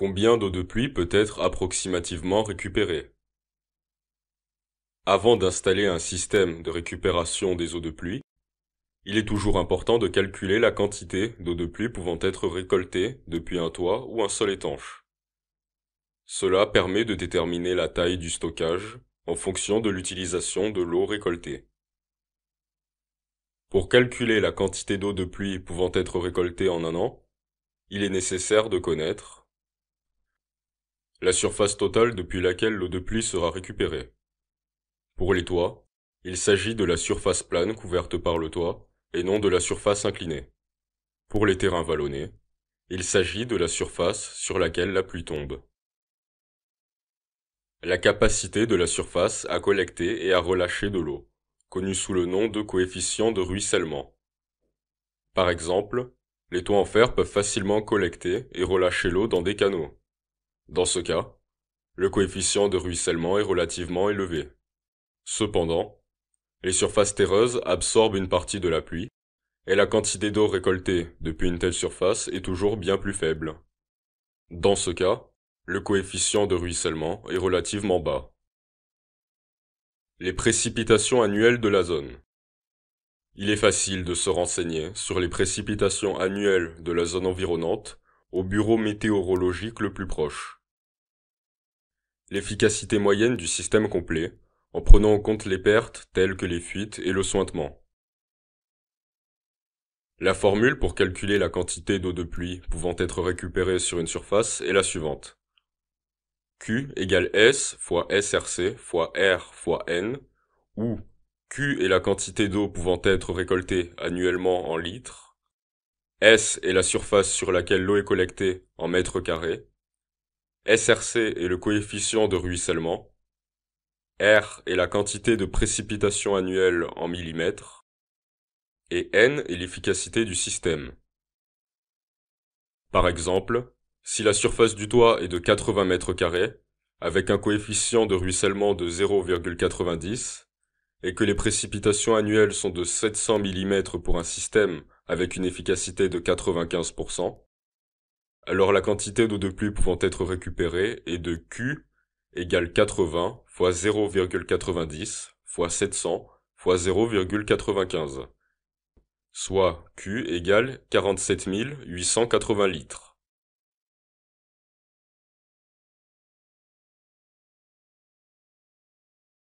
Combien d'eau de pluie peut être approximativement récupérée Avant d'installer un système de récupération des eaux de pluie, il est toujours important de calculer la quantité d'eau de pluie pouvant être récoltée depuis un toit ou un sol étanche. Cela permet de déterminer la taille du stockage en fonction de l'utilisation de l'eau récoltée. Pour calculer la quantité d'eau de pluie pouvant être récoltée en un an, il est nécessaire de connaître la surface totale depuis laquelle l'eau de pluie sera récupérée. Pour les toits, il s'agit de la surface plane couverte par le toit et non de la surface inclinée. Pour les terrains vallonnés, il s'agit de la surface sur laquelle la pluie tombe. La capacité de la surface à collecter et à relâcher de l'eau, connue sous le nom de coefficient de ruissellement. Par exemple, les toits en fer peuvent facilement collecter et relâcher l'eau dans des canaux. Dans ce cas, le coefficient de ruissellement est relativement élevé. Cependant, les surfaces terreuses absorbent une partie de la pluie, et la quantité d'eau récoltée depuis une telle surface est toujours bien plus faible. Dans ce cas, le coefficient de ruissellement est relativement bas. Les précipitations annuelles de la zone. Il est facile de se renseigner sur les précipitations annuelles de la zone environnante au bureau météorologique le plus proche l'efficacité moyenne du système complet, en prenant en compte les pertes telles que les fuites et le sointement. La formule pour calculer la quantité d'eau de pluie pouvant être récupérée sur une surface est la suivante. Q égale S fois SRC fois R fois N, où Q est la quantité d'eau pouvant être récoltée annuellement en litres, S est la surface sur laquelle l'eau est collectée en mètres carrés, SRC est le coefficient de ruissellement, R est la quantité de précipitation annuelle en millimètres, et N est l'efficacité du système. Par exemple, si la surface du toit est de 80 mètres carrés, avec un coefficient de ruissellement de 0,90, et que les précipitations annuelles sont de 700 mm pour un système avec une efficacité de 95%, alors la quantité d'eau de pluie pouvant être récupérée est de Q égale 80 fois 0,90 fois 700 fois 0,95, soit Q égale 47 880 litres.